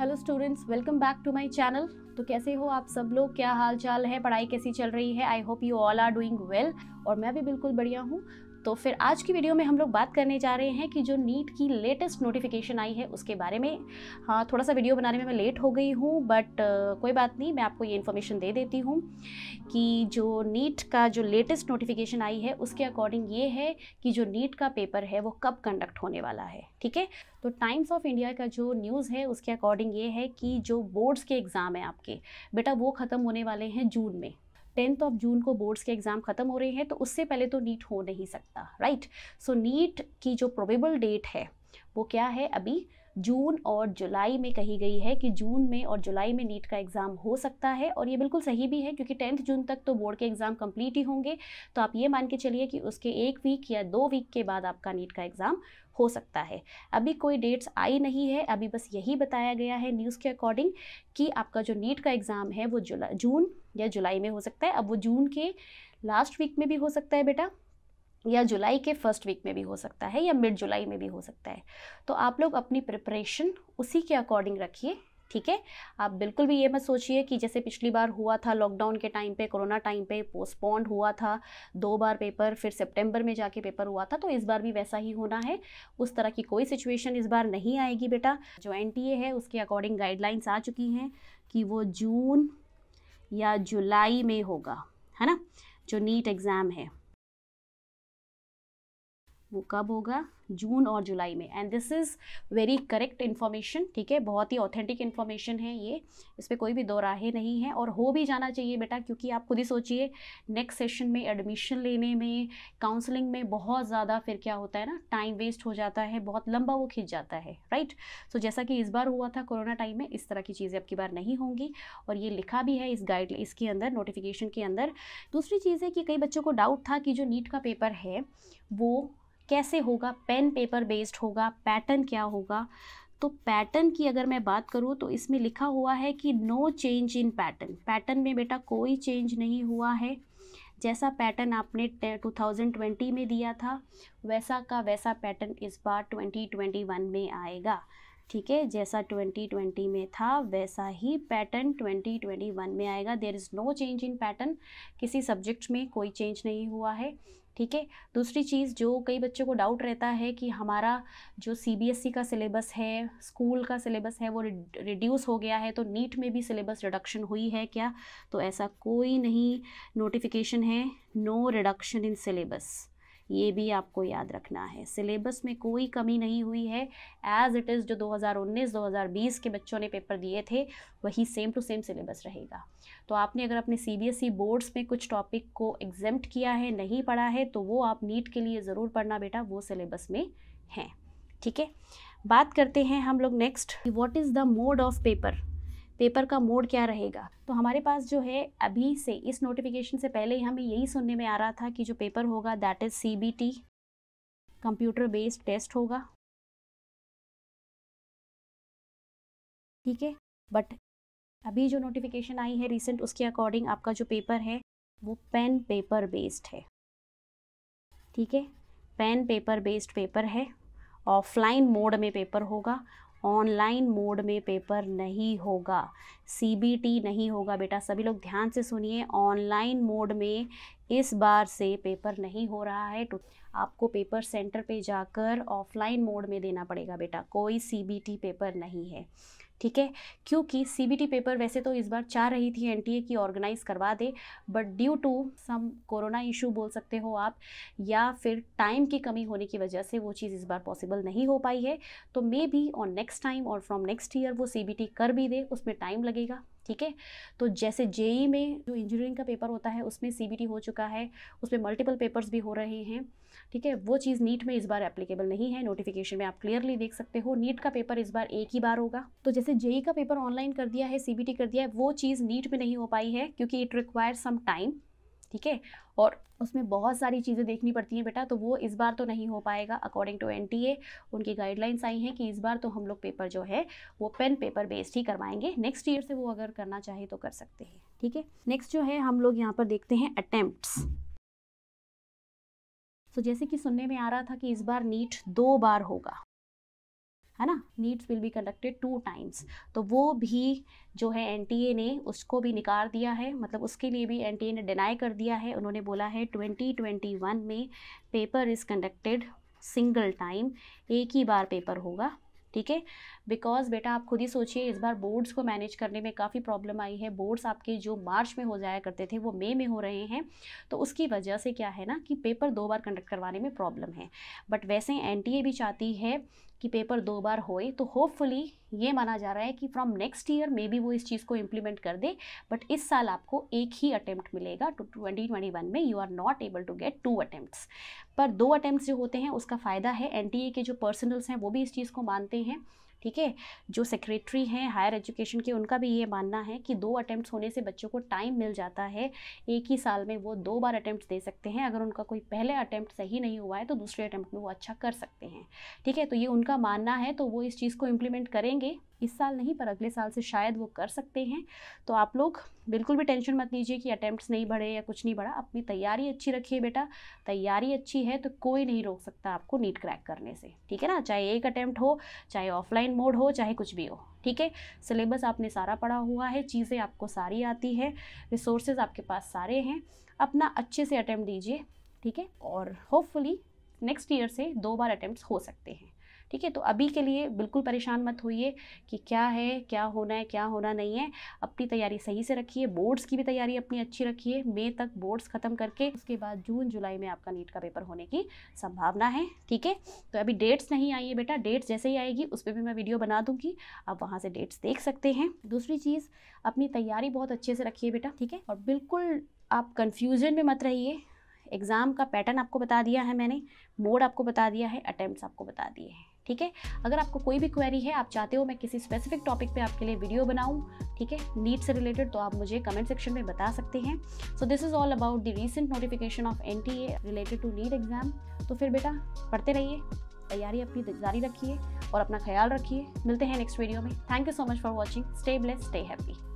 hello students welcome back to my channel तो कैसे हो आप सब लोग क्या हाल चाल है पढ़ाई कैसी चल रही है I hope you all are doing well और मैं भी बिल्कुल बढ़िया हूँ तो फिर आज की वीडियो में हम लोग बात करने जा रहे हैं कि जो नीट की लेटेस्ट नोटिफिकेशन आई है उसके बारे में हाँ थोड़ा सा वीडियो बनाने में मैं लेट हो गई हूँ बट कोई बात नहीं मैं आपको ये इन्फॉर्मेशन दे देती हूँ कि जो नीट का जो लेटेस्ट नोटिफिकेशन आई है उसके अकॉर्डिंग ये है कि जो नीट का पेपर है वो कब कंडक्ट होने वाला है ठीक है तो टाइम्स ऑफ इंडिया का जो न्यूज़ है उसके अकॉर्डिंग ये है कि जो बोर्ड्स के एग्ज़ाम हैं आपके बेटा वो ख़त्म होने वाले हैं जून में टेंथ ऑफ जून को बोर्ड्स के एग्ज़ाम ख़त्म हो रहे हैं तो उससे पहले तो नीट हो नहीं सकता राइट सो नीट की जो प्रोबेबल डेट है वो क्या है अभी जून और जुलाई में कही गई है कि जून में और जुलाई में नीट का एग्ज़ाम हो सकता है और ये बिल्कुल सही भी है क्योंकि टेंथ जून तक तो बोर्ड के एग्ज़ाम कंप्लीट ही होंगे तो आप ये मान के चलिए कि उसके एक वीक या दो वीक के बाद आपका नीट का एग्ज़ाम हो सकता है अभी कोई डेट्स आई नहीं है अभी बस यही बताया गया है न्यूज़ के अकॉर्डिंग कि आपका जो नीट का एग्ज़ाम है वो जुलाई जून या जुलाई में हो सकता है अब वो जून के लास्ट वीक में भी हो सकता है बेटा या जुलाई के फर्स्ट वीक में भी हो सकता है या मिड जुलाई में भी हो सकता है तो आप लोग अपनी प्रिपरेशन उसी के अकॉर्डिंग रखिए ठीक है आप बिल्कुल भी ये मत सोचिए कि जैसे पिछली बार हुआ था लॉकडाउन के टाइम पे कोरोना टाइम पे पोस्टपोन्ड हुआ था दो बार पेपर फिर सितंबर में जाके पेपर हुआ था तो इस बार भी वैसा ही होना है उस तरह की कोई सिचुएशन इस बार नहीं आएगी बेटा जो एन है उसके अकॉर्डिंग गाइडलाइंस आ चुकी हैं कि वो जून या जुलाई में होगा है ना जो नीट एग्ज़ाम है वो कब होगा जून और जुलाई में and this is very correct information ठीक है बहुत ही ऑथेंटिक इन्फॉर्मेशन है ये इस पर कोई भी दो नहीं है और हो भी जाना चाहिए बेटा क्योंकि आप खुद ही सोचिए नेक्स्ट सेशन में एडमिशन लेने में काउंसलिंग में बहुत ज़्यादा फिर क्या होता है ना टाइम वेस्ट हो जाता है बहुत लंबा वो खिंच जाता है राइट सो so, जैसा कि इस बार हुआ था कोरोना टाइम में इस तरह की चीज़ें अब की बार नहीं होंगी और ये लिखा भी है इस गाइड इसके अंदर नोटिफिकेशन के अंदर दूसरी चीज़ है कि कई बच्चों को डाउट था कि जो नीट का पेपर है वो कैसे होगा पेन पेपर बेस्ड होगा पैटर्न क्या होगा तो पैटर्न की अगर मैं बात करूँ तो इसमें लिखा हुआ है कि no change in pattern pattern में बेटा कोई चेंज नहीं हुआ है जैसा पैटर्न आपने 2020 में दिया था वैसा का वैसा पैटर्न इस बार 2021 में आएगा ठीक है जैसा 2020 में था वैसा ही पैटर्न 2021 में आएगा there is no change in pattern किसी सब्जेक्ट में कोई चेंज नहीं हुआ है ठीक है दूसरी चीज़ जो कई बच्चों को डाउट रहता है कि हमारा जो सीबीएसई e का सिलेबस है स्कूल का सिलेबस है वो रिड्यूस हो गया है तो नीट में भी सिलेबस रिडक्शन हुई है क्या तो ऐसा कोई नहीं नोटिफिकेशन है नो रिडक्शन इन सिलेबस ये भी आपको याद रखना है सिलेबस में कोई कमी नहीं हुई है एज़ इट इज़ जो 2019-2020 के बच्चों ने पेपर दिए थे वही सेम टू सेम सिलेबस रहेगा तो आपने अगर अपने सीबीएसई बोर्ड्स e में कुछ टॉपिक को एग्जेम्प्ट किया है नहीं पढ़ा है तो वो आप नीट के लिए ज़रूर पढ़ना बेटा वो सिलेबस में हैं ठीक है बात करते हैं हम लोग next what is the mode of paper paper का मोड क्या रहेगा तो हमारे पास जो है अभी से इस नोटिफिकेशन से पहले ही हमें यही सुनने में आ रहा था कि जो पेपर होगा that is C B T computer based test होगा ठीक है बट अभी जो नोटिफिकेशन आई है रिसेंट उसके अकॉर्डिंग आपका जो पेपर है वो पेन पेपर बेस्ड है ठीक है पेन पेपर बेस्ड पेपर है ऑफलाइन मोड में पेपर होगा ऑनलाइन मोड में पेपर नहीं होगा सीबीटी नहीं होगा बेटा सभी लोग ध्यान से सुनिए ऑनलाइन मोड में इस बार से पेपर नहीं हो रहा है तो आपको पेपर सेंटर पे जाकर ऑफलाइन मोड में देना पड़ेगा बेटा कोई सीबीटी पेपर नहीं है ठीक है क्योंकि सी पेपर वैसे तो इस बार चाह रही थी एन की ऑर्गेनाइज करवा दे but due to some corona issue बोल सकते हो आप या फिर टाइम की कमी होने की वजह से वो चीज़ इस बार पॉसिबल नहीं हो पाई है तो maybe on next time और फ्रॉम नेक्स्ट ईयर वो सी कर भी दे उसमें टाइम लगेगा ठीक है तो जैसे जेई में जो इंजीनियरिंग का पेपर होता है उसमें सी हो चुका है उसमें मल्टीपल पेपर्स भी हो रहे हैं ठीक है वो चीज़ नीट में इस बार एप्लीकेबल नहीं है नोटिफिकेशन में आप क्लियरली देख सकते हो नीट का पेपर इस बार एक ही बार होगा तो जैसे जेई का पेपर ऑनलाइन कर दिया है सी कर दिया है वो चीज़ नीट में नहीं हो पाई है क्योंकि इट रिक्वायर सम टाइम ठीक है और उसमें बहुत सारी चीज़ें देखनी पड़ती हैं बेटा तो वो इस बार तो नहीं हो पाएगा अकॉर्डिंग टू एन उनकी गाइडलाइंस आई हैं कि इस बार तो हम लोग पेपर जो है वो पेन पेपर बेस्ड ही करवाएंगे नेक्स्ट ईयर से वो अगर करना चाहे तो कर सकते हैं ठीक है नेक्स्ट जो है हम लोग यहाँ पर देखते हैं अटैम्प्ट्स तो so, जैसे कि सुनने में आ रहा था कि इस बार नीट दो बार होगा है ना needs will be conducted two times तो वो भी जो है ए ने उसको भी निकाल दिया है मतलब उसके लिए भी ए ने डिनाई कर दिया है उन्होंने बोला है 2021 में paper is conducted single time एक ही बार पेपर होगा ठीक है बिकॉज बेटा आप खुद ही सोचिए इस बार बोर्ड्स को मैनेज करने में काफ़ी प्रॉब्लम आई है बोर्ड्स आपके जो मार्च में हो जाया करते थे वो मई में हो रहे हैं तो उसकी वजह से क्या है ना कि पेपर दो बार कंडक्ट करवाने में प्रॉब्लम है बट वैसे एन भी चाहती है कि पेपर दो बार होए तो होपफुली ये माना जा रहा है कि from next year maybe वो इस चीज़ को इम्प्लीमेंट कर दे बट इस साल आपको एक ही अटैम्प्ट मिलेगा टू ट्वेंटी ट्वेंटी वन में you are not able to get two attempts पर दो अटैम्प्ट जो होते हैं उसका फ़ायदा है एन के जो पर्सनल्स हैं वो भी इस चीज़ को मानते हैं ठीक है जो सेक्रेटरी हैं हायर एजुकेशन के उनका भी ये मानना है कि दो अटैम्प्ट होने से बच्चों को टाइम मिल जाता है एक ही साल में वो दो बार अटैम्प्ट दे सकते हैं अगर उनका कोई पहले अटैम्प्ट सही नहीं हुआ है तो दूसरे अटैम्प्ट में वो अच्छा कर सकते हैं ठीक है तो ये उनका मानना है तो वो इस चीज़ को इम्प्लीमेंट करेंगे इस साल नहीं पर अगले साल से शायद वो कर सकते हैं तो आप लोग बिल्कुल भी टेंशन मत लीजिए कि अटैम्प्ट नहीं बढ़े या कुछ नहीं बढ़ा अपनी तैयारी अच्छी रखिए बेटा तैयारी अच्छी है तो कोई नहीं रोक सकता आपको नीट क्रैक करने से ठीक है ना चाहे एक अटैम्प्ट हो चाहे ऑफलाइन मोड हो चाहे कुछ भी हो ठीक है सिलेबस आपने सारा पढ़ा हुआ है चीज़ें आपको सारी आती है रिसोर्सेज आपके पास सारे हैं अपना अच्छे से अटैम्प्ट दीजिए ठीक है और होपफुली नेक्स्ट ईयर से दो बार अटैम्प्ट हो सकते हैं ठीक है तो अभी के लिए बिल्कुल परेशान मत होइए कि क्या है क्या होना है क्या होना नहीं है अपनी तैयारी सही से रखिए बोर्ड्स की भी तैयारी अपनी अच्छी रखिए मई तक बोर्ड्स ख़त्म करके उसके बाद जून जुलाई में आपका नीट का पेपर होने की संभावना है ठीक है तो अभी डेट्स नहीं आई है बेटा डेट्स जैसे ही आएगी उस पर भी मैं वीडियो बना दूंगी आप वहाँ से डेट्स देख सकते हैं दूसरी चीज़ अपनी तैयारी बहुत अच्छे से रखिए बेटा ठीक है और बिल्कुल आप कन्फ्यूज़न में मत रहिए एग्ज़ाम का पैटर्न आपको बता दिया है मैंने मोड आपको बता दिया है अटैम्प्ट आपको बता दिए हैं ठीक है अगर आपको कोई भी क्वेरी है आप चाहते हो मैं किसी स्पेसिफिक टॉपिक पे आपके लिए वीडियो बनाऊं ठीक है नीट से रिलेटेड तो आप मुझे कमेंट सेक्शन में बता सकते हैं so this is all about the recent notification of N related to NEET exam तो फिर बेटा पढ़ते रहिए तैयारी अपनी जारी रखिए और अपना ख्याल रखिए मिलते हैं नेक्स्ट वीडियो में thank you so much for watching stay bless stay happy